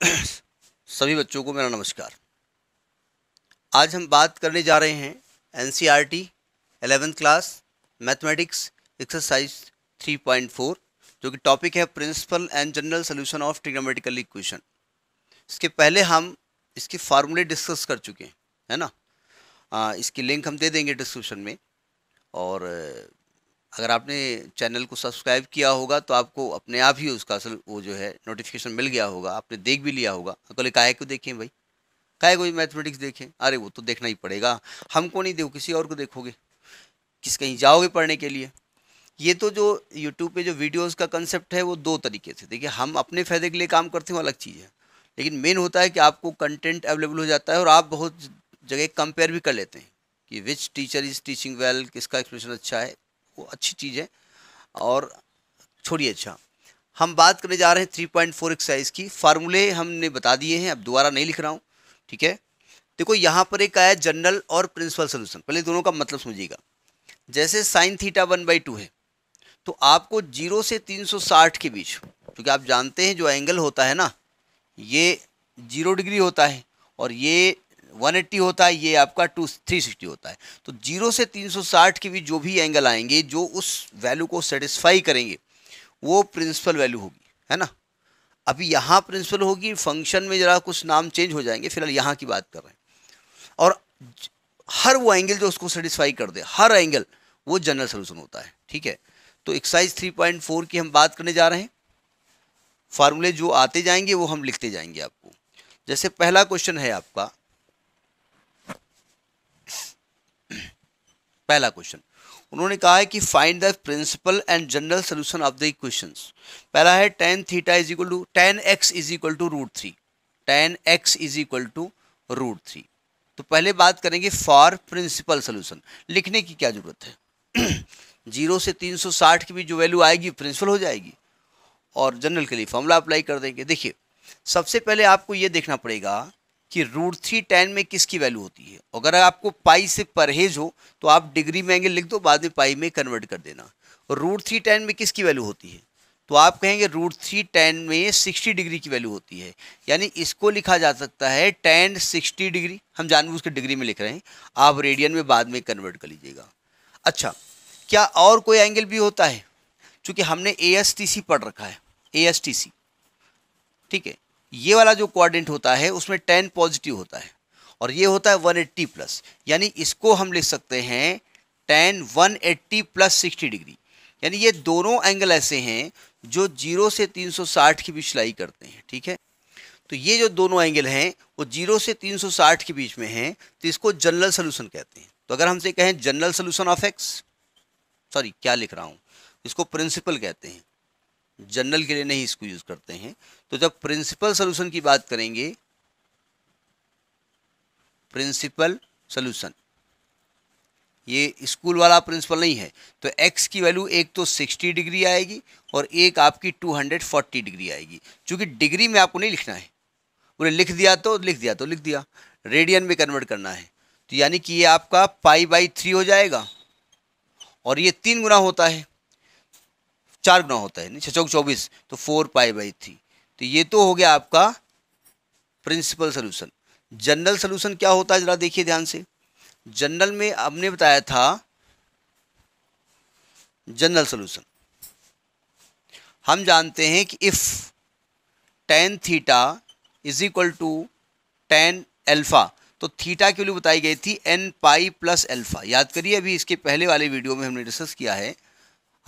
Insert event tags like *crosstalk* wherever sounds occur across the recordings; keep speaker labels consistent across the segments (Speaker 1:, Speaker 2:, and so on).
Speaker 1: *coughs* सभी बच्चों को मेरा नमस्कार आज हम बात करने जा रहे हैं N C R T eleventh class mathematics exercise 3.4 जो कि टॉपिक है principal and general solution of trigonometrical equation इसके पहले हम इसके फार्मूले डिस्कस कर चुके हैं है ना आ, इसकी लिंक हम दे देंगे डिस्क्रिप्शन में और अगर आपने चैनल को सब्सक्राइब किया होगा तो आपको अपने आप ही उसका असल वो जो है नोटिफिकेशन मिल गया होगा आपने देख भी लिया होगा अकेले काहे को देखें भाई काहे कोई मैथमेटिक्स देखें अरे वो तो देखना ही पड़ेगा हमको नहीं देखो किसी और को देखोगे किस कहीं जाओगे पढ़ने के लिए ये तो जो यूट्यूब पर जो वीडियोज़ का कंसेप्ट है वो दो तरीके से देखिए हम अपने फ़ायदे के लिए काम करते हैं अलग चीज़ है लेकिन मेन होता है कि आपको कंटेंट अवेलेबल हो जाता है और आप बहुत जगह कंपेयर भी कर लेते हैं कि which teacher is teaching well किसका एक्सप्रेशन अच्छा है वो अच्छी चीज़ है और छोड़िए अच्छा हम बात करने जा रहे हैं थ्री पॉइंट फोर एक्सरसाइज की फार्मूले हमने बता दिए हैं अब दोबारा नहीं लिख रहा हूँ ठीक है देखो यहाँ पर एक आया जनरल और प्रिंसिपल सोल्यूशन पहले दोनों का मतलब समझिएगा जैसे sine theta one by two है तो आपको जीरो से तीन सौ साठ के बीच क्योंकि आप जानते हैं जो एंगल होता है ना ये जीरो डिग्री होता है और ये एट्टी होता है ये आपका टू थ्री सिक्सटी होता है तो जीरो से तीन सौ साठ के भी जो भी एंगल आएंगे जो उस वैल्यू को सेटिस्फाई करेंगे वो प्रिंसिपल वैल्यू होगी है ना अभी यहाँ प्रिंसिपल होगी फंक्शन में ज़रा कुछ नाम चेंज हो जाएंगे फिलहाल यहाँ की बात कर रहे हैं और हर वो एंगल जो उसको सेटिस्फाई कर दे हर एंगल वो जनरल सोल्यूशन होता है ठीक है तो एक्सरसाइज फोर की हम बात करने जा रहे हैं फार्मूले जो आते जाएंगे वो हम लिखते जाएंगे आपको जैसे पहला क्वेश्चन है आपका पहला क्वेश्चन उन्होंने कहा है कि find the principal and general solution of the equation पहला है tan theta is equal to tan x is equal to root three tan x is equal to root three तो पहले बात करेंगे फॉर प्रिंसिपल सोल्यूशन लिखने की क्या जरूरत है *clears throat* जीरो से तीन सौ साठ की भी जो वैल्यू आएगी प्रिंसिपल हो जाएगी और जनरल के लिए फॉर्मूला अप्लाई कर देंगे देखिए सबसे पहले आपको ये देखना पड़ेगा कि रूट थ्री टेन में किसकी वैल्यू होती है अगर आपको पाई से परहेज हो तो आप डिग्री में एंगल लिख दो बाद में पाई में कन्वर्ट कर देना और रूट थ्री टेन में किसकी वैल्यू होती है तो आप कहेंगे रूट थ्री टेन में सिक्सटी डिग्री की वैल्यू होती है यानी इसको लिखा जा सकता है टेन सिक्सटी डिग्री हम जानबूझ के डिग्री में लिख रहे हैं आप रेडियन में बाद में कन्वर्ट कर लीजिएगा अच्छा क्या और कोई एंगल भी होता है चूँकि हमने ए पढ़ रखा है ए ठीक है ये वाला जो क्वाड्रेंट होता है उसमें टेन पॉजिटिव होता है और ये होता है वन एट्टी प्लस यानी इसको हम लिख सकते हैं tan one eighty plus sixty degree यानी ये दोनों एंगल ऐसे हैं जो जीरो से तीन सौ साठ के बीच लाई करते हैं ठीक है तो ये जो दोनों एंगल हैं वो जीरो से तीन सौ साठ के बीच में हैं तो इसको जनरल सोल्यूशन कहते हैं तो अगर हमसे कहें general solution of x sorry क्या लिख रहा हूँ इसको प्रिंसिपल कहते हैं जनरल के लिए नहीं इसको यूज़ करते हैं तो जब प्रिंसिपल सोल्यूशन की बात करेंगे प्रिंसिपल सोल्यूशन ये स्कूल वाला प्रिंसिपल नहीं है तो x की वैल्यू एक तो 60 डिग्री आएगी और एक आपकी 240 डिग्री आएगी क्योंकि डिग्री में आपको नहीं लिखना है उन्हें लिख दिया तो लिख दिया तो लिख दिया रेडियन में कन्वर्ट करना है तो यानी कि ये आपका पाई बाई थ्री हो जाएगा और ये तीन गुना होता है चार गुना होता है नहीं अच्छा, चौबीस तो फोर पाई बाई थ्री तो ये तो हो गया आपका प्रिंसिपल सोल्यूशन जनरल सोल्यूशन क्या होता है ज़रा देखिए ध्यान से जनरल में हमने बताया था जनरल सोल्यूशन हम जानते हैं कि if tan theta is equal to tan alpha तो थीटा की वैल्यू बताई गई थी एन पाई प्लस एल्फ़ा याद करिए अभी इसके पहले वाले वीडियो में हमने डिस्कस किया है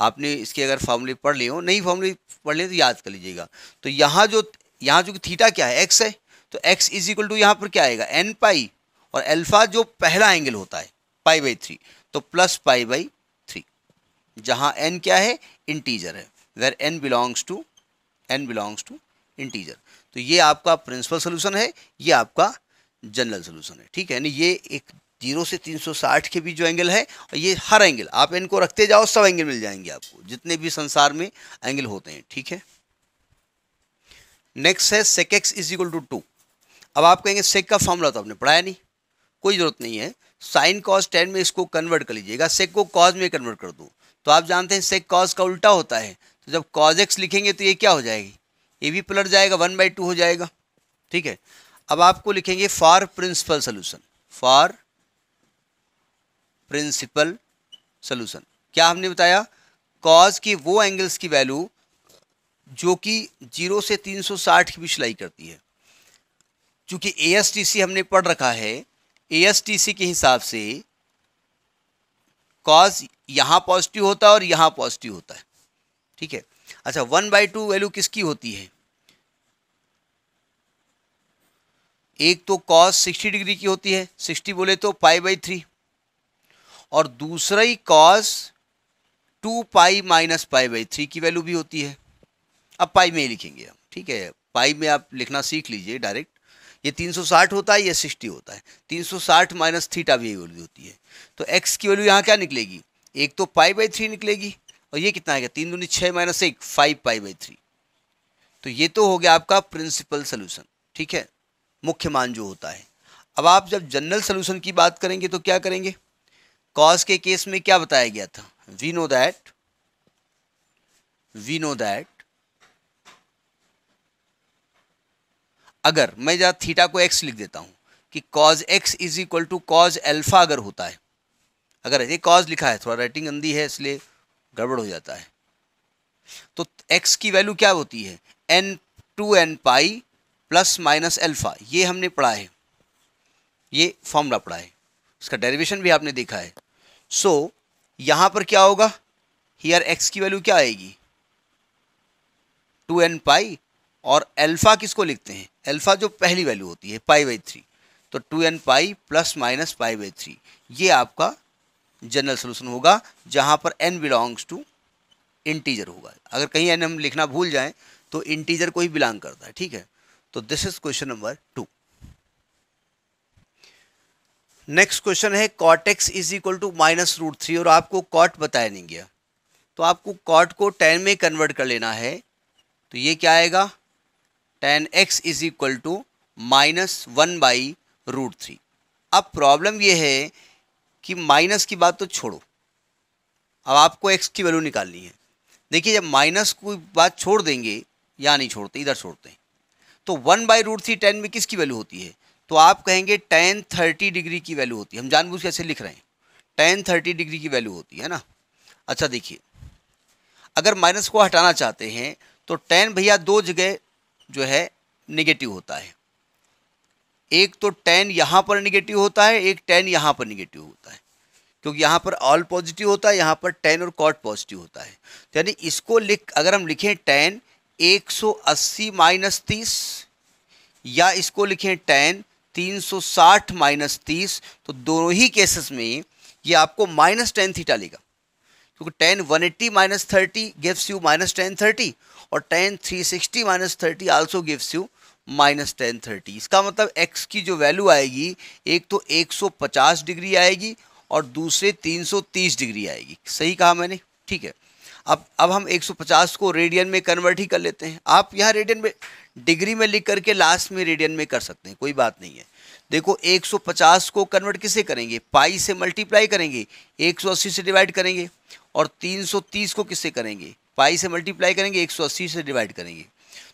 Speaker 1: आपने इसकी अगर फॉर्मूले पढ़ ली हो नई फॉर्मूले पढ़ लिए तो याद कर लीजिएगा तो यहाँ जो यहाँ जो थीटा क्या है एक्स है तो एक्स इज इक्वल टू यहाँ पर क्या आएगा एन पाई और एल्फा जो पहला एंगल होता है पाई बाई थ्री तो प्लस पाई बाई थ्री जहाँ एन क्या है इंटीजर है where n belongs to n belongs to integer तो ये आपका प्रिंसिपल सोल्यूशन है ये आपका जनरल सोल्यूशन है ठीक है यानी ये एक जीरो से 360 के भी जो एंगल है और ये हर एंगल आप इनको रखते जाओ सब एंगल मिल जाएंगे आपको जितने भी संसार में एंगल होते हैं ठीक है नेक्स्ट है sec x is equal to two अब आप कहेंगे सेक का फॉर्मूला तो आपने पढ़ाया नहीं कोई ज़रूरत नहीं है साइन कॉज टेन में इसको कन्वर्ट कर लीजिएगा सेक को कॉज में कन्वर्ट कर दो तो आप जानते हैं सेक कॉज का उल्टा होता है तो जब कॉज एक्स लिखेंगे तो ये क्या हो जाएगी ये भी पलट जाएगा वन बाई टू हो जाएगा ठीक है अब आपको लिखेंगे for principal solution for principal solution क्या हमने बताया कॉज की वो एंगल्स की वैल्यू जो कि जीरो से तीन सौ साठ के बीच लाई करती है चूंकि ए एस टी सी हमने पढ़ रखा है ए एस टी सी के हिसाब से कॉज यहाँ पॉजिटिव होता है और यहाँ पॉजिटिव होता है ठीक है अच्छा वन बाई टू वैल्यू किसकी होती है एक तो कॉस सिक्सटी डिग्री की होती है सिक्सटी बोले तो पाई बाई थ्री और दूसरा ही cos two pi minus pi by three की वैल्यू भी होती है अब पाई में ही लिखेंगे हम ठीक है पाई में आप लिखना सीख लीजिए डायरेक्ट ये 360 होता है ये 60 होता है 360 माइनस थीटा भी वैल्यू होती है तो एक्स की वैल्यू यहाँ क्या निकलेगी एक तो पाई बाई थ्री निकलेगी और ये कितना आएगा तीन दूनी छः माइनस एक फाइव पाई बाई थ्री तो ये तो हो गया आपका प्रिंसिपल सोल्यूशन ठीक है मुख्य मान जो होता है अब आप जब जनरल सोल्यूशन की बात करेंगे तो क्या करेंगे कॉज के केस में क्या बताया गया था we know that we know that अगर मैं ज़रा थीटा को एक्स लिख देता हूं कि cos x is equal to cos alpha अगर होता है अगर ये कॉज लिखा है थोड़ा राइटिंग अंधी है इसलिए गड़बड़ हो जाता है तो एक्स की वैल्यू क्या होती है n two n pi plus minus alpha ये हमने पढ़ा है ये फॉर्मूला पढ़ा है उसका डेरिवेशन भी आपने देखा है सो so, यहां पर क्या होगा हियर एक्स की वैल्यू क्या आएगी टू एन पाई और एल्फा किसको लिखते हैं एल्फा जो पहली वैल्यू होती है पाई बाई थ्री तो two n pi plus minus pi by three ये आपका जनरल सोल्यूशन होगा जहां पर एन बिलोंग्स टू इंटीजर होगा अगर कहीं एन हम लिखना भूल जाएं तो इंटीजर को ही बिलोंग करता है ठीक है तो this is question number two next question है cot x is equal to minus root three और आपको कॉट बताया नहीं गया तो आपको कॉट को टेन में कन्वर्ट कर लेना है तो ये क्या आएगा tan x is equal to minus one by root three अब प्रॉब्लम ये है कि माइनस की बात तो छोड़ो अब आपको एक्स की वैल्यू निकालनी है देखिए जब माइनस कोई बात छोड़ देंगे या नहीं छोड़ते इधर छोड़ते हैं तो one by root three tan में किसकी वैल्यू होती है तो आप कहेंगे टेन थर्टी डिग्री की वैल्यू होती है हम जानबूझ के ऐसे लिख रहे हैं टेन थर्टी डिग्री की वैल्यू होती है ना अच्छा देखिए अगर माइनस को हटाना चाहते हैं तो टेन भैया दो जगह जो है निगेटिव होता है एक तो टेन यहाँ पर निगेटिव होता है एक टेन यहाँ पर निगेटिव होता है क्योंकि यहाँ पर ऑल पॉजिटिव होता है यहाँ पर टेन और कॉट पॉजिटिव होता है तो यानी इसको लिख अगर हम लिखें टेन 180 माइनस तीस या इसको लिखें टेन 360 माइनस तीस तो दोनों ही केसेस में ये आपको माइनस टेन थीटा लेगा क्योंकि tan one eighty minus thirty gives you minus tan thirty और tan three sixty minus thirty also gives you minus tan thirty इसका मतलब एक्स की जो वैल्यू आएगी एक तो एक सौ पचास डिग्री आएगी और दूसरे तीन सौ तीस डिग्री आएगी सही कहा मैंने ठीक है अब अब हम 150 को रेडियन में कन्वर्ट ही कर लेते हैं आप यहाँ रेडियन में डिग्री में लिख करके लास्ट में रेडियन में कर सकते हैं कोई बात नहीं है देखो 150 को कन्वर्ट किसे करेंगे पाई से मल्टीप्लाई करेंगे 180 से डिवाइड करेंगे और 330 को किससे करेंगे पाई से मल्टीप्लाई करेंगे 180 से डिवाइड करेंगे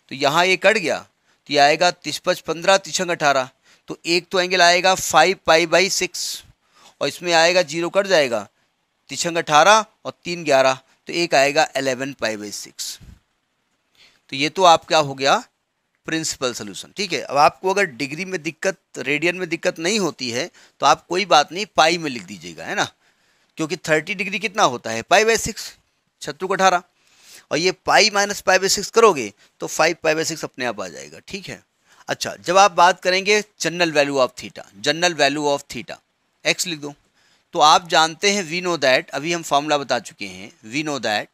Speaker 1: तो यहाँ ये कट गया तो ये आएगा तिशपच पंद्रह तिछंग अठारह तो एक तो एंगल आएगा फाइव पाई बाई सिक्स और इसमें आएगा जीरो कट जाएगा तिछंग अठारह और तीन ग्यारह तो एक आएगा एलेवन पाई बाई सिक्स तो ये तो आपका हो गया प्रिंसिपल सोल्यूशन ठीक है अब आपको अगर डिग्री में दिक्कत रेडियन में दिक्कत नहीं होती है तो आप कोई बात नहीं पाई में लिख दीजिएगा है ना क्योंकि थर्टी डिग्री कितना होता है पाई बाई सिक्स छत्तू अठारह और ये pi minus pi by six करोगे तो फाइव पाई बाई सिक्स अपने आप आ जाएगा ठीक है अच्छा जब आप बात करेंगे general value of theta general value of theta x लिख दो तो आप जानते हैं वी नो दैट अभी हम फॉर्मूला बता चुके हैं वी नो दैट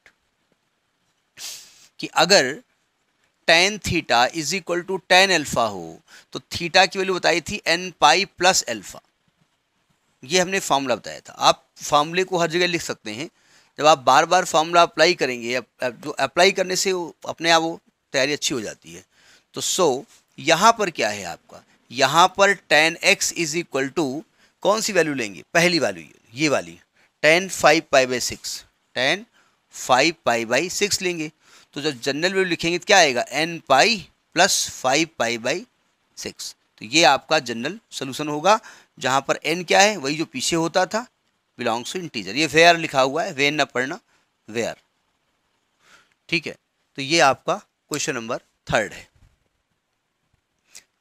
Speaker 1: कि अगर tan theta is equal to tan alpha हो तो थीटा की वैल्यू बताई थी एन पाई प्लस एल्फ़ा ये हमने फार्मूला बताया था आप फार्मूले को हर जगह लिख सकते हैं जब आप बार बार फार्मूला अप्लाई करेंगे जो अप्लाई करने से अपने आप वो तैयारी अच्छी हो जाती है तो सो so, यहाँ पर क्या है आपका यहाँ पर tan x is equal to कौन सी वैल्यू लेंगे पहली वैल्यू ये वाली tan five pi by six tan five pi by six लेंगे तो जब जनरल वैल्यू लिखेंगे तो क्या आएगा n pi plus five pi by six तो ये आपका जनरल सोल्यूशन होगा जहाँ पर एन क्या है वही जो पीछे होता था बिलोंग्स टू इंटीजर ये वेयर लिखा हुआ है वेन न पढ़ना वेयर ठीक है तो ये आपका क्वेश्चन नंबर थर्ड है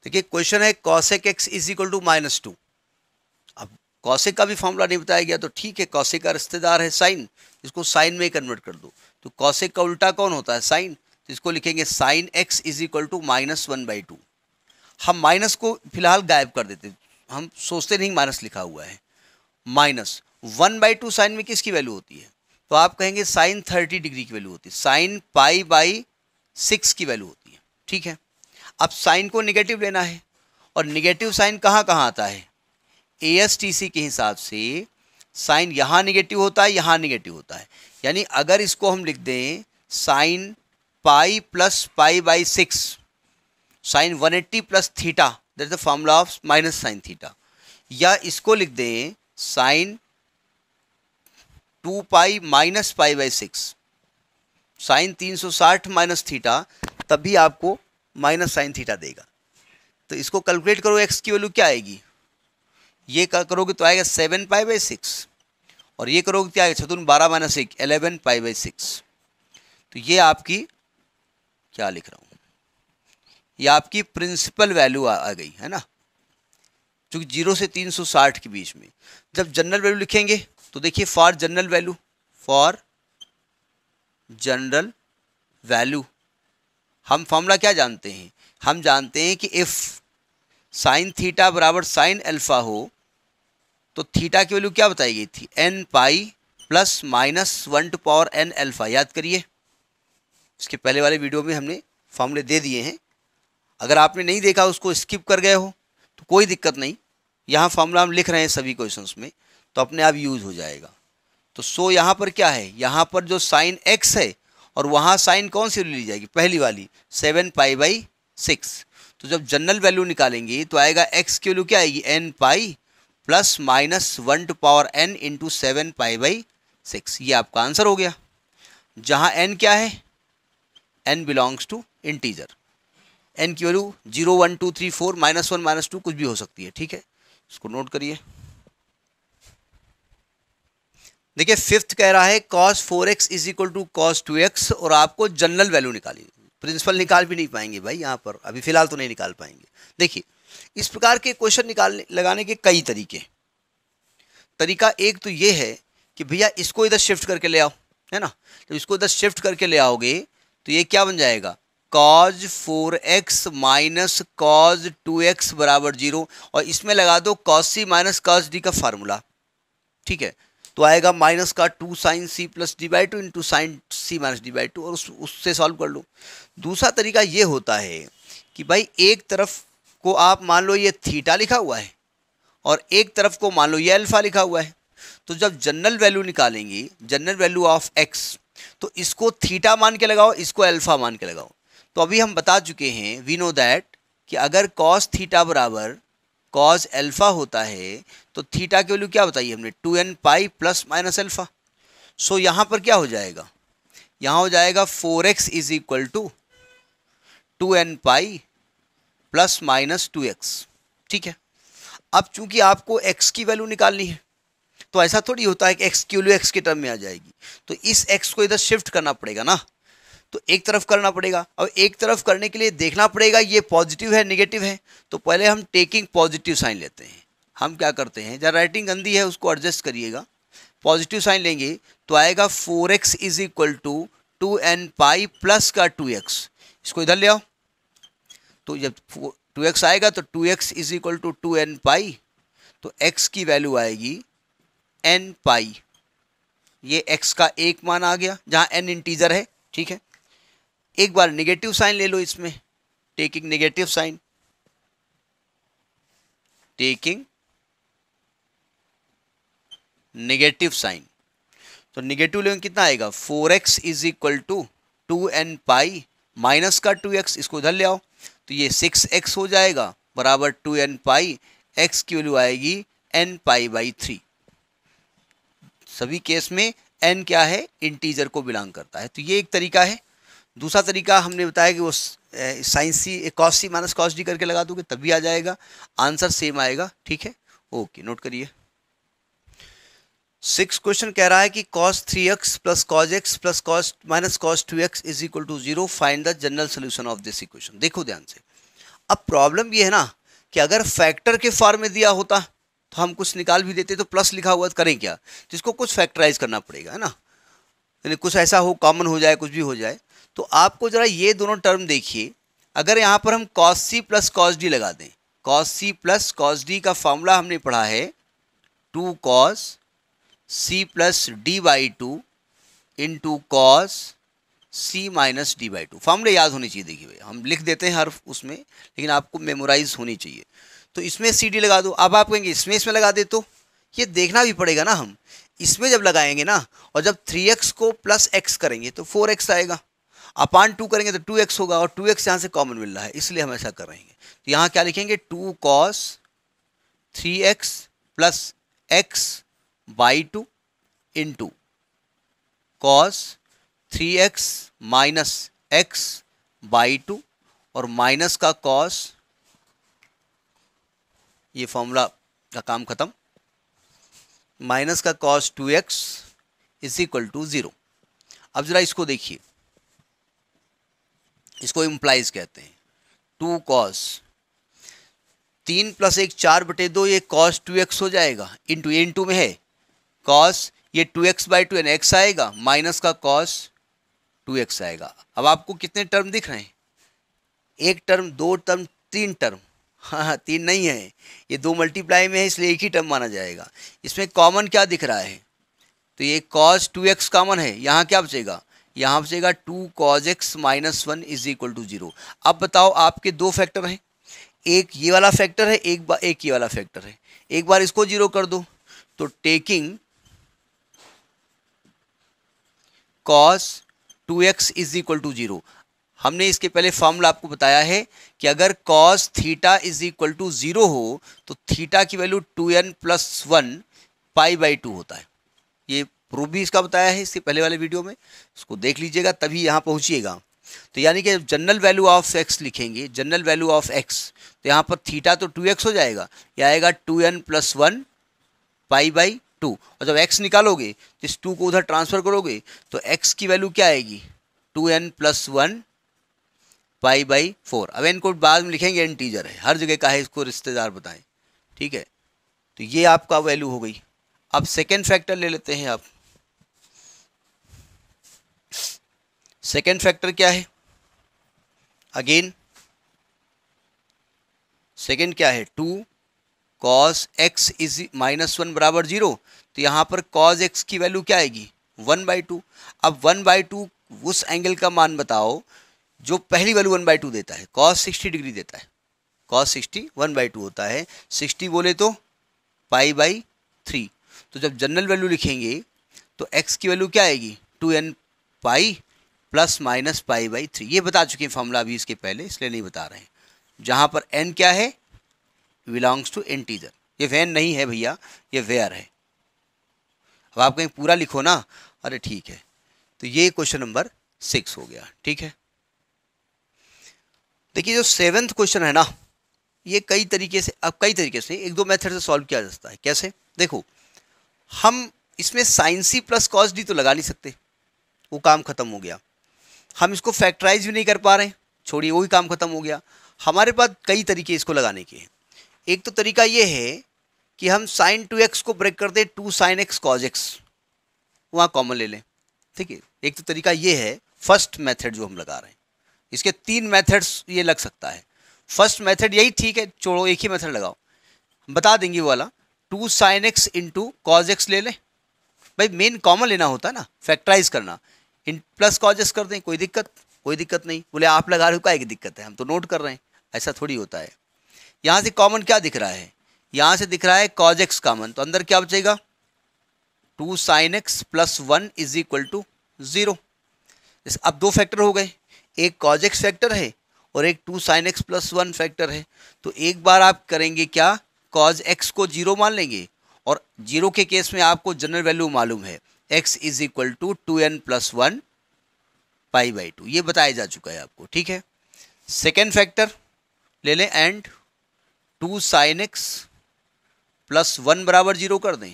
Speaker 1: देखिए क्वेश्चन है cosec x is equal to minus two अब कॉसेक का भी फॉर्मूला नहीं बताया गया तो ठीक है कॉसेक का रिश्तेदार है साइन इसको साइन में कन्वर्ट कर दो तो कौशिक का उल्टा कौन होता है साइन तो इसको लिखेंगे sine x is equal to minus one by two हम माइनस को फिलहाल गायब कर देते हम सोचते नहीं माइनस लिखा हुआ है minus one by two sine में किसकी वैल्यू होती है तो आप कहेंगे साइन थर्टी डिग्री की वैल्यू होती है साइन पाई बाई सिक्स की वैल्यू होती है ठीक है अब साइन को निगेटिव लेना है और निगेटिव साइन कहाँ कहाँ आता है ए के हिसाब से साइन यहाँ निगेटिव होता है यहाँ निगेटिव होता है यानी अगर इसको हम लिख दें sine pi plus pi by six sine one eighty plus theta that the formula of minus sine theta या इसको लिख दें sine two pi minus pi by six sine तीन सौ साठ माइनस थीटा तभी आपको माइनस साइन थीटा देगा तो इसको कैलकुलेट करो एक्स की वैल्यू क्या आएगी ये करोगे तो आएगा सेवन पाई बाई सिक्स और ये करोगे क्या तो आएगा छतुन बारह माइनस एक एलेवन पाई बाई सिक्स तो ये आपकी क्या लिख रहा हूँ ये आपकी प्रिंसिपल वैल्यू आ, आ गई है ना क्योंकि जीरो से तीन सौ साठ के बीच में जब जनरल वैल्यू लिखेंगे तो देखिए for general value for general value हम फॉर्मूला क्या जानते हैं हम जानते हैं कि इफ़ साइन थीटा बराबर साइन अल्फ़ा हो तो थीटा की वैल्यू क्या बताई गई थी n pi plus minus one to power n alpha याद करिए इसके पहले वाले वीडियो में हमने फॉर्मूले दे दिए हैं अगर आपने नहीं देखा उसको स्किप कर गए हो तो कोई दिक्कत नहीं यहाँ फॉर्मूला हम लिख रहे हैं सभी क्वेश्चंस में तो अपने आप यूज़ हो जाएगा तो सो यहाँ पर क्या है यहाँ पर जो साइन एक्स है और वहाँ साइन कौन सी ली जाएगी पहली वाली सेवन पाई बाई सिक्स तो जब जनरल वैल्यू निकालेंगे तो आएगा एक्स की वैल्यू क्या आएगी n pi plus minus one to power n into seven pi by six ये आपका आंसर हो गया जहां एन क्या है n belongs to integer n की value zero one two three four minus one minus two कुछ भी हो सकती है ठीक है इसको नोट करिए देखिए फिफ्थ कह रहा है cos four x is equal to cos two x और आपको जनरल वैल्यू निकाली प्रिंसिपल निकाल भी नहीं पाएंगे भाई यहाँ पर अभी फिलहाल तो नहीं निकाल पाएंगे देखिए इस प्रकार के क्वेश्चन निकालने लगाने के कई तरीके तरीका एक तो ये है कि भैया इसको इधर शिफ्ट करके ले आओ है ना तो इसको इधर शिफ्ट करके ले आओगे तो ये क्या बन जाएगा cos four x minus cos two x बराबर जीरो और इसमें लगा दो cos C minus cos D का फार्मूला ठीक है तो आएगा माइनस का two sine C plus D by two into sine C minus D by two और उससे उस सॉल्व कर लो दूसरा तरीका ये होता है कि भाई एक तरफ को आप मान लो ये थीटा लिखा हुआ है और एक तरफ को मान लो ये अल्फ़ा लिखा हुआ है तो जब जनरल वैल्यू निकालेंगी जनरल वैल्यू ऑफ एक्स तो इसको थीटा मान के लगाओ इसको अल्फ़ा मान के लगाओ तो अभी हम बता चुके हैं वी नो दैट कि अगर कॉस थीटा बराबर कॉस अल्फ़ा होता है तो थीटा की वैल्यू क्या बताइए हमने two n pi plus minus alpha so यहाँ पर क्या हो जाएगा यहाँ हो जाएगा four x is equal to two n pi plus minus two x ठीक है अब चूंकि आपको एक्स की वैल्यू निकालनी है तो ऐसा थोड़ी होता है कि एक्स की वैल्यू एक्स के टर्म में आ जाएगी तो इस एक्स को इधर शिफ्ट करना पड़ेगा ना तो एक तरफ करना पड़ेगा अब एक तरफ करने के लिए देखना पड़ेगा ये पॉजिटिव है निगेटिव है तो पहले हम टेकिंग पॉजिटिव साइन लेते हैं हम क्या करते हैं जहाँ राइटिंग गंदी है उसको एडजस्ट करिएगा पॉजिटिव साइन लेंगे तो आएगा four x is equal to two n pi plus का टू एक्स इसको इधर ले आओ तो जब टू एक्स आएगा तो two x is equal to two n pi तो एक्स की वैल्यू आएगी एन पाई ये एक्स का एक मान आ गया जहां एन इंटीजर है ठीक है एक बार निगेटिव साइन ले लो इसमें taking negative sign taking negative sign तो निगेटिव लेंगे कितना आएगा four x is equal to two n pi minus का टू एक्स इसको उधर ले आओ तो ये सिक्स एक्स हो जाएगा बराबर टू एन पाई एक्स की वैल्यू आएगी एन पाई बाई थ्री सभी केस में एन क्या है इंटीजर को बिलोंग करता है तो ये एक तरीका है दूसरा तरीका हमने बताया कि वो साइंस C cos C minus cos D करके लगा दोगे तब भी आ जाएगा आंसर सेम आएगा ठीक है ओके नोट करिए सिक्स क्वेश्चन कह रहा है कि cos 3x x plus cos x plus cos minus cos two x is equal to zero find the general solution of this equation देखो ध्यान से अब प्रॉब्लम ये है ना कि अगर फैक्टर के फॉर्म में दिया होता तो हम कुछ निकाल भी देते तो प्लस लिखा हुआ तो करें क्या तो इसको कुछ फैक्टराइज करना पड़ेगा है ना यानी कुछ ऐसा हो कॉमन हो जाए कुछ भी हो जाए तो आपको ज़रा ये दोनों टर्म देखिए अगर यहाँ पर हम cos C plus cos D लगा दें cos C plus cos D का फॉर्मूला हमने पढ़ा है two cos C plus D by two into cos C minus D by two फार्मूले याद होनी चाहिए देखिए भाई हम लिख देते हैं हर उसमें लेकिन आपको मेमोराइज होनी चाहिए तो इसमें सी डी लगा दो अब आप कहेंगे इसमें इसमें लगा दे तो ये देखना भी पड़ेगा ना हम इसमें जब लगाएंगे ना और जब थ्री एक्स को प्लस एक्स करेंगे तो फोर एक्स आएगा अपान टू करेंगे तो टू एक्स होगा और टू एक्स यहाँ से कॉमन मिल रहा है इसलिए हम ऐसा कर रहे हैं तो यहाँ क्या लिखेंगे two cos three x plus x by two into cos three x minus x by two और माइनस का कॉस ये फॉर्मूला का काम खत्म माइनस का cos two x is equal to zero अब ज़रा इसको देखिए इसको इम्प्लाइज कहते हैं टू कॉस तीन प्लस एक चार बटे दो ये कॉस टू एक्स हो जाएगा इंटू ये इंटू में है कॉस ये two x by two and x आएगा माइनस का कॉस टू एक्स आएगा अब आपको कितने टर्म दिख रहे हैं एक टर्म दो टर्म तीन टर्म *laughs* हाँ हाँ तीन नहीं है ये दो मल्टीप्लाई में है इसलिए एक ही टर्म माना जाएगा इसमें कॉमन क्या दिख रहा है तो ये कॉस टू एक्स कॉमन है यहाँ क्या बचेगा यहाँ बचेगा two cos x minus one is equal to zero अब बताओ आपके दो फैक्टर हैं एक ये वाला फैक्टर है एक बार एक ये वाला फैक्टर है एक बार इसको जीरो कर दो तो taking cos two x is equal to zero हमने इसके पहले फॉर्मूला आपको बताया है कि अगर cos theta is equal to zero हो तो थीटा की value two n plus one pi by two होता है ये प्रूफ भी इसका बताया है इसके पहले वाले वीडियो में उसको देख लीजिएगा तभी यहाँ पहुँचिएगा तो यानी कि जनरल वैल्यू ऑफ एक्स लिखेंगे जनरल वैल्यू ऑफ एक्स तो यहाँ पर थीटा तो टू एक्स हो जाएगा यह आएगा two n plus one pi by two और जब एक्स निकालोगे तो इस टू को उधर ट्रांसफर करोगे तो एक्स की वैल्यू क्या आएगी two n plus one pi by four अब एन को बाद में लिखेंगे एन टीजर है हर जगह का है इसको रिश्तेदार बताएं ठीक है तो ये आपका वैल्यू हो गई अब सेकेंड फैक्टर ले लेते हैं आप सेकेंड फैक्टर क्या है अगेन सेकेंड क्या है two cos x is minus one बराबर जीरो तो यहाँ पर कॉज एक्स की वैल्यू क्या आएगी वन बाई टू अब वन बाई टू उस एंगल का मान बताओ जो पहली वैल्यू वन बाई टू देता है कॉस सिक्सटी डिग्री देता है cos sixty one by two होता है सिक्सटी बोले तो पाई बाई थ्री तो जब जनरल वैल्यू लिखेंगे तो एक्स की वैल्यू क्या आएगी two n pi plus minus pi by three ये बता चुके हैं फॉर्मूला अभी इसके पहले इसलिए नहीं बता रहे हैं जहाँ पर एन क्या है बिलोंग्स टू एंटीजर ये वैन नहीं है भैया ये वेयर है अब आप कहीं पूरा लिखो ना अरे ठीक है तो ये क्वेश्चन नंबर सिक्स हो गया ठीक है देखिए जो सेवेंथ क्वेश्चन है ना ये कई तरीके से अब कई तरीके से एक दो मेथड से सॉल्व किया जा सकता है कैसे देखो हम इसमें साइंसी प्लस कॉस डी तो लगा नहीं सकते वो काम खत्म हो गया हम इसको फैक्टराइज भी नहीं कर पा रहे छोड़िए वही काम खत्म हो गया हमारे पास कई तरीके इसको लगाने के हैं एक तो तरीका ये है कि हम साइन टू एक्स को ब्रेक कर दें two sine x cos x वहाँ कॉमन ले लें ठीक है एक तो तरीका ये है फर्स्ट मेथड जो हम लगा रहे हैं इसके तीन मेथड्स ये लग सकता है फर्स्ट मेथड यही ठीक है छोड़ो एक ही मेथड लगाओ बता देंगे वो वाला two sine x into cos x ले लें भाई मेन कॉमन लेना होता है ना फैक्टराइज करना इन प्लस कॉजेस कर दें कोई दिक्कत कोई दिक्कत नहीं बोले आप लगा रहे हो क्या एक दिक्कत है हम तो नोट कर रहे हैं ऐसा थोड़ी होता है यहां से कॉमन क्या दिख रहा है यहां से दिख रहा है कॉज एक्स कॉमन तो अंदर क्या बचेगा two sine x plus one is equal to zero अब दो फैक्टर हो गए एक कॉज एक्स फैक्टर है और एक two sine x plus one factor है तो एक बार आप करेंगे क्या कॉज एक्स को जीरो मान लेंगे और जीरो के केस में आपको जनरल वैल्यू मालूम है x is equal to two n plus one pi by two ये बताया जा चुका है आपको ठीक है सेकेंड फैक्टर ले लें and two sine x plus one बराबर जीरो कर दें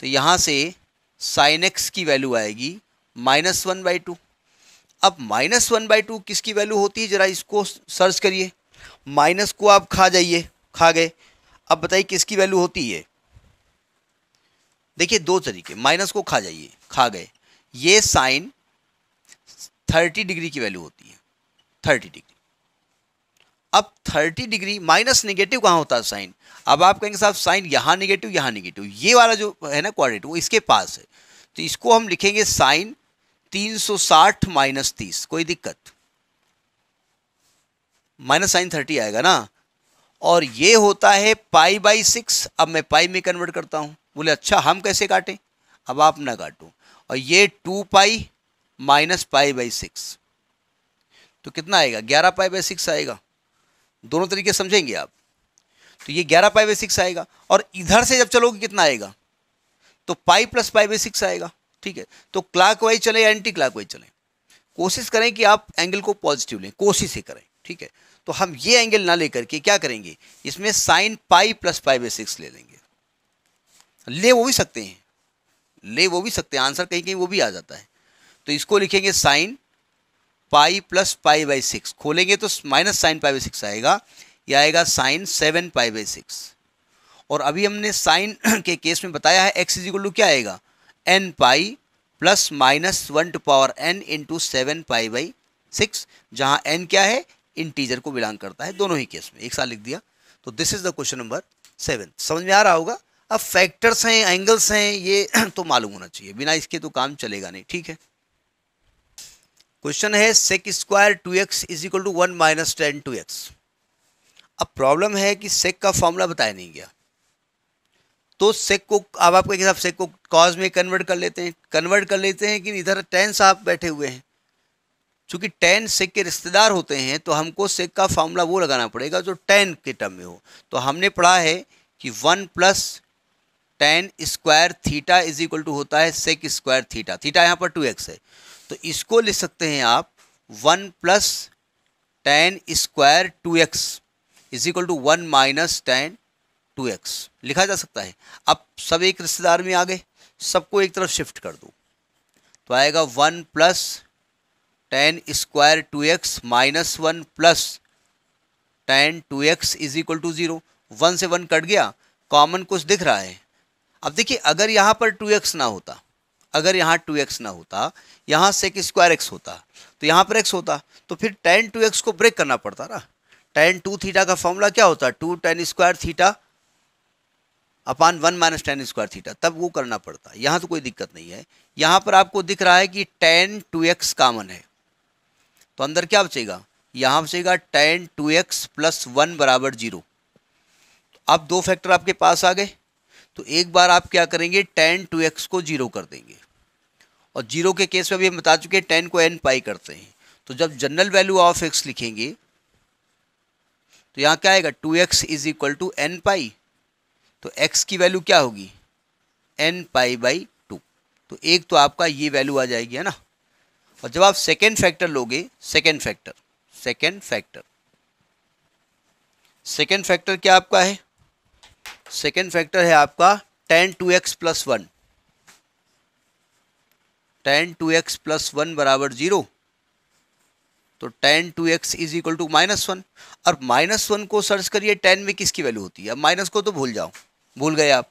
Speaker 1: तो यहाँ से साइन एक्स की वैल्यू आएगी माइनस वन बाई टू अब माइनस वन बाई टू किसकी वैल्यू होती है जरा इसको सर्च करिए माइनस को आप खा जाइए खा गए अब बताइए किसकी वैल्यू होती है देखिए दो तरीके माइनस को खा जाइए खा गए ये साइन थर्टी डिग्री की वैल्यू होती है थर्टी डिग्री अब 30 डिग्री माइनस निगेटिव कहाँ होता है साइन अब आप कहेंगे साहब साइन यहाँ निगेटिव यहाँ निगेटिव ये वाला जो है ना क्वाड्रेट वो इसके पास है तो इसको हम लिखेंगे साइन 360 माइनस तीस कोई दिक्कत माइनस साइन थर्टी आएगा ना और ये होता है पाई बाई सिक्स अब मैं पाई में कन्वर्ट करता हूँ बोले अच्छा हम कैसे काटें अब आप ना काटो और ये two pi minus pi by six तो कितना आएगा ग्यारह पाई बाई सिक्स आएगा दोनों तरीके समझेंगे आप तो ये ग्यारह पाई बाई सिक्स आएगा और इधर से जब चलोगे कितना आएगा तो pi plus pi by six आएगा ठीक है तो क्लाक वाइज चले या एंटी क्लाक वाइज चले कोशिश करें कि आप एंगल को पॉजिटिव लें कोशिश ही करें ठीक है तो हम ये एंगल ना लेकर के क्या करेंगे इसमें sine pi plus pi by six ले लेंगे ले वो भी सकते हैं ले वो भी सकते हैं आंसर कहीं कहीं वो भी आ जाता है तो इसको लिखेंगे sine pi plus pi by six खोलेंगे तो minus sine pi by six आएगा यह आएगा sine seven pi by six और अभी हमने साइन *clears throat* के केस में बताया है एक्स इज इक्वल टू क्या आएगा n pi plus minus one to power n into seven pi by six जहाँ एन क्या है इंटीजर को बिलोंग करता है दोनों ही केस में एक साथ लिख दिया तो this is the question number seven समझ में आ रहा होगा अब फैक्टर्स हैं एंगल्स हैं ये *clears throat* तो मालूम होना चाहिए बिना इसके तो काम चलेगा नहीं ठीक है क्वेश्चन है sec square two x is equal to one minus tan two x अब प्रॉब्लम है कि सेक का फॉर्मूला बताया नहीं गया तो सेक को अब आपके हिसाब सेक को कॉज में कन्वर्ट कर लेते हैं कन्वर्ट कर लेते हैं कि इधर टेन साहब बैठे हुए हैं चूंकि टेन सेक के रिश्तेदार होते हैं तो हमको सेक का फॉर्मूला वो लगाना पड़ेगा जो टेन के टर्म में हो तो हमने पढ़ा है कि one plus tan square theta is equal to होता है सेक स्क्वायर थीटा थीटा यहाँ पर टू एक्स है तो इसको लिख सकते हैं आप one plus tan square two x is equal to one minus tan two x लिखा जा सकता है अब सब एक रिश्तेदार में आ गए सबको एक तरफ शिफ्ट कर दो तो आएगा one plus tan square two x minus one plus tan two x is equal to zero one से वन कट गया कॉमन कुछ दिख रहा है अब देखिए अगर यहाँ पर टू एक्स ना होता अगर यहाँ टू एक्स ना होता यहाँ सेक स्क्वायर एक्स होता तो यहाँ पर एक्स होता तो फिर टेन टू एक्स को ब्रेक करना पड़ता ना टेन टू थीटा का फॉर्मूला क्या होता है two tan square theta upon one minus tan square theta तब वो करना पड़ता है यहाँ तो कोई दिक्कत नहीं है यहाँ पर आपको दिख रहा है कि टेन टू एक्स कामन है तो अंदर क्या बचेगा यहाँ बचेगा tan two x plus one बराबर जीरो अब दो फैक्टर आपके पास आ गए तो एक बार आप क्या करेंगे टेन टू एक्स को जीरो कर देंगे और जीरो के केस में भी हम बता चुके हैं टेन को एन पाई करते हैं तो जब जनरल वैल्यू ऑफ एक्स लिखेंगे तो यहाँ क्या आएगा two x is equal to n pi तो एक्स की वैल्यू क्या होगी एन पाई बाई टू तो एक तो आपका ये वैल्यू आ जाएगी है ना और जब आप सेकेंड फैक्टर लोगे second factor second factor second factor क्या आपका है सेकेंड फैक्टर है आपका tan two x plus one tan two x plus one बराबर जीरो तो tan two x is equal to minus one और माइनस वन को सर्च करिए टेन में किसकी वैल्यू होती है अब माइनस को तो भूल जाओ भूल गए आप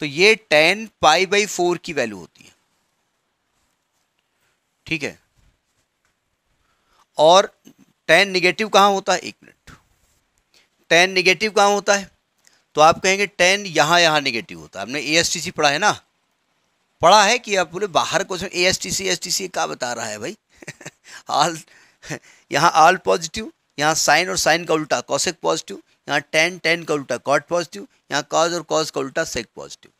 Speaker 1: तो ये टेन पाई बाई फोर की वैल्यू होती है ठीक है और टेन निगेटिव कहाँ होता है एक मिनट टेन निगेटिव कहाँ होता है तो आप कहेंगे टेन यहाँ यहाँ निगेटिव होता है आपने ए पढ़ा है ना पढ़ा है कि आप बोले बाहर question A S T C S T C क्या बता रहा है भाई ऑल *laughs* यहाँ ऑल पॉजिटिव यहाँ साइन और साइन का उल्टा कॉसेक पॉजिटिव यहाँ टेन टेन का उल्टा कॉट पॉजिटिव यहाँ कॉज और कॉज का उल्टा सेक पॉजिटिव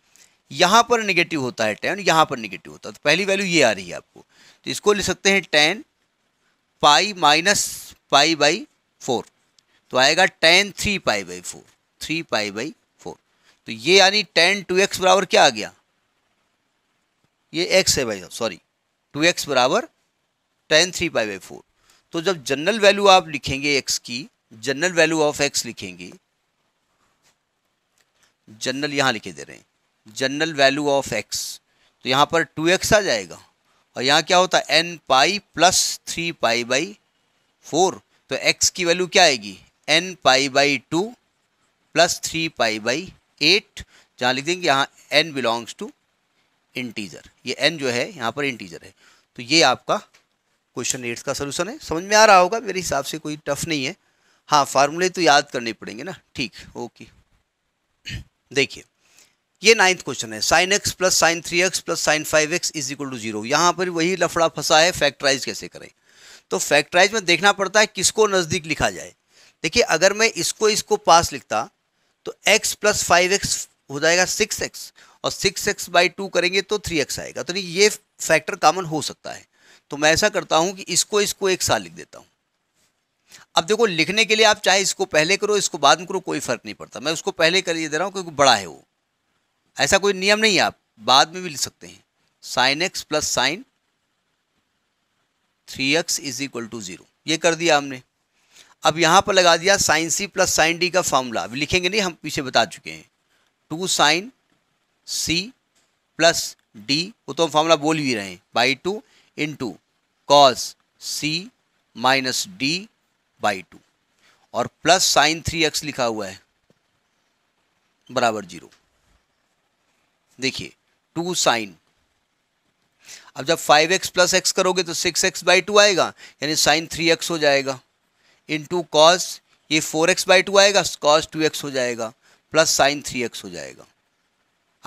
Speaker 1: यहाँ पर निगेटिव होता है टेन यहाँ पर निगेटिव होता है तो पहली वैल्यू ये आ रही है आपको तो इसको लिख सकते हैं tan pi minus pi by four तो आएगा tan three pi by four three pi by four तो ये यानी टेन टू एक्स बराबर क्या आ गया ये एक्स है भाई साहब सॉरी टू एक्स बराबर tan three pi by four तो जब जनरल वैल्यू आप लिखेंगे एक्स की जनरल वैल्यू ऑफ एक्स लिखेंगे जनरल यहां लिखे दे रहे हैं जनरल वैल्यू ऑफ एक्स तो यहां पर टू एक्स आ जाएगा और यहाँ क्या होता है n pi plus three pi by four तो एक्स की वैल्यू क्या आएगी n pi by two plus three pi by eight जहाँ लिख देंगे यहाँ एन बिलोंग्स टू इंटीजर ये एन जो है यहाँ पर इंटीजर है तो ये आपका क्वेश्चन एट्थ का सोल्यूशन है समझ में आ रहा होगा मेरे हिसाब से कोई टफ नहीं है हाँ फार्मूले तो याद करने पड़ेंगे ना ठीक ओके *clears throat* देखिए ये नाइन्थ क्वेश्चन है sine x plus sine three x plus sine five x is equal to zero यहाँ पर वही लफड़ा फंसा है फैक्टराइज कैसे करें तो फैक्टराइज में देखना पड़ता है किसको नज़दीक लिखा जाए देखिए अगर मैं इसको इसको पास लिखता तो x प्लस फाइव एक्स हो जाएगा सिक्स एक्स और सिक्स एक्स बाई टू करेंगे तो थ्री एक्स आएगा तो नहीं ये फैक्टर कॉमन हो सकता है तो मैं ऐसा करता हूँ कि इसको इसको एक साथ लिख देता हूँ अब देखो लिखने के लिए आप चाहे इसको पहले करो इसको बाद में करो कोई फर्क नहीं पड़ता मैं उसको पहले कर दे रहा हूँ क्योंकि बड़ा है वो ऐसा कोई नियम नहीं है आप बाद में भी लिख सकते हैं sine x plus sine three x is equal to zero कर दिया हमने अब यहाँ पर लगा दिया sine C plus sine D का फार्मूला अब लिखेंगे नहीं हम पीछे बता चुके हैं two sine C plus D वो तो हम फार्मूला बोल भी रहे हैं by two into cos C minus D by two और प्लस साइन थ्री एक्स लिखा हुआ है बराबर जीरो देखिए टू साइन अब जब फाइव एक्स प्लस एक्स करोगे तो सिक्स एक्स बाई टू आएगा यानी साइन थ्री एक्स हो जाएगा इंटू कॉस ये फोर एक्स बाई टू आएगा कॉस टू एक्स हो जाएगा प्लस साइन थ्री एक्स हो जाएगा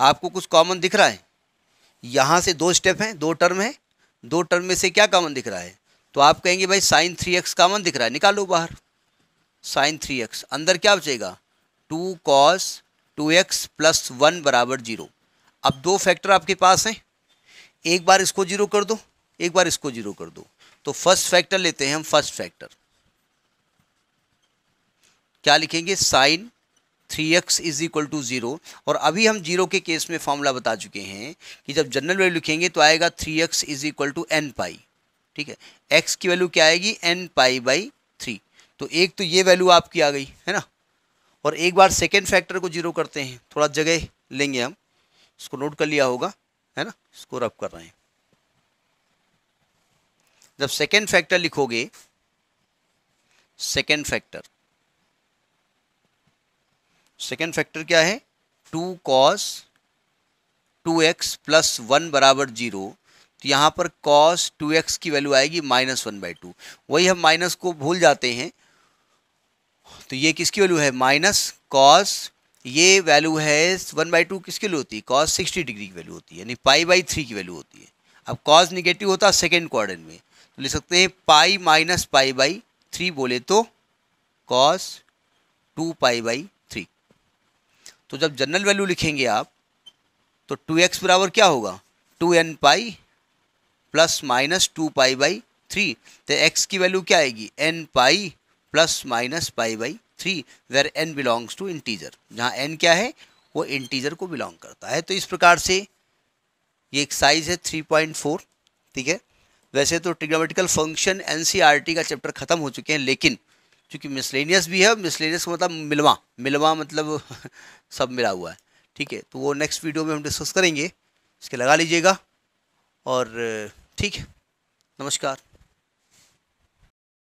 Speaker 1: आपको कुछ कॉमन दिख रहा है यहाँ से दो स्टेप हैं दो टर्म हैं दो टर्म में से क्या कॉमन दिख रहा है तो आप कहेंगे भाई साइन थ्री एक्स कॉमन दिख रहा है निकालो बाहर साइन थ्री एक्स अंदर क्या बचेगा two cos two x plus one बराबर जीरो अब दो फैक्टर आपके पास हैं एक बार इसको जीरो कर दो एक बार इसको जीरो कर दो तो फर्स्ट फैक्टर लेते हैं हम फर्स्ट फैक्टर क्या लिखेंगे sine three x is equal to zero और अभी हम जीरो के केस में फॉर्मूला बता चुके हैं कि जब जनरल वैल्यू लिखेंगे तो आएगा three x is equal to n pi ठीक है एक्स की वैल्यू क्या आएगी एन पाई बाई थ्री तो एक तो ये वैल्यू आपकी आ गई है ना और एक बार सेकेंड फैक्टर को जीरो करते हैं थोड़ा जगह लेंगे हम इसको नोट कर लिया होगा है ना इसको रब कर रहे हैं जब सेकेंड फैक्टर लिखोगे सेकेंड फैक्टर सेकेंड फैक्टर क्या है two cos two x plus one बराबर जीरो तो यहाँ पर कॉस टू एक्स की वैल्यू आएगी माइनस वन बाई टू वही हम माइनस को भूल जाते हैं तो ये किसकी वैल्यू है माइनस कॉस ये वैल्यू है वन बाई टू किसकी वैल्यू होती है कॉस सिक्सटी डिग्री की वैल्यू होती है यानी पाई बाई थ्री की वैल्यू होती है अब कॉस निगेटिव होता है सेकेंड क्वारन में तो लिख सकते हैं pi minus pi by three बोले तो कॉस टू पाई बाई तो जब जनरल वैल्यू लिखेंगे आप तो टू एक्स बराबर क्या होगा two n pi plus minus two pi by three तो एक्स की वैल्यू क्या आएगी n pi plus minus pi by three where n belongs to integer जहाँ एन क्या है वो इंटीजर को बिलोंग करता है तो इस प्रकार से ये एक साइज है थ्री पॉइंट फोर ठीक है वैसे तो ट्रिग्नोमेटिकल फंक्शन एन का चैप्टर ख़त्म हो चुके हैं लेकिन चूँकि मिसलेनियस भी है मिसलेनियस का मतलब मिलवा मिलवा मतलब *laughs* सब मिला हुआ है ठीक है तो वो नेक्स्ट वीडियो में हम डिस्कस करेंगे इसके लगा लीजिएगा और ठीक है नमस्कार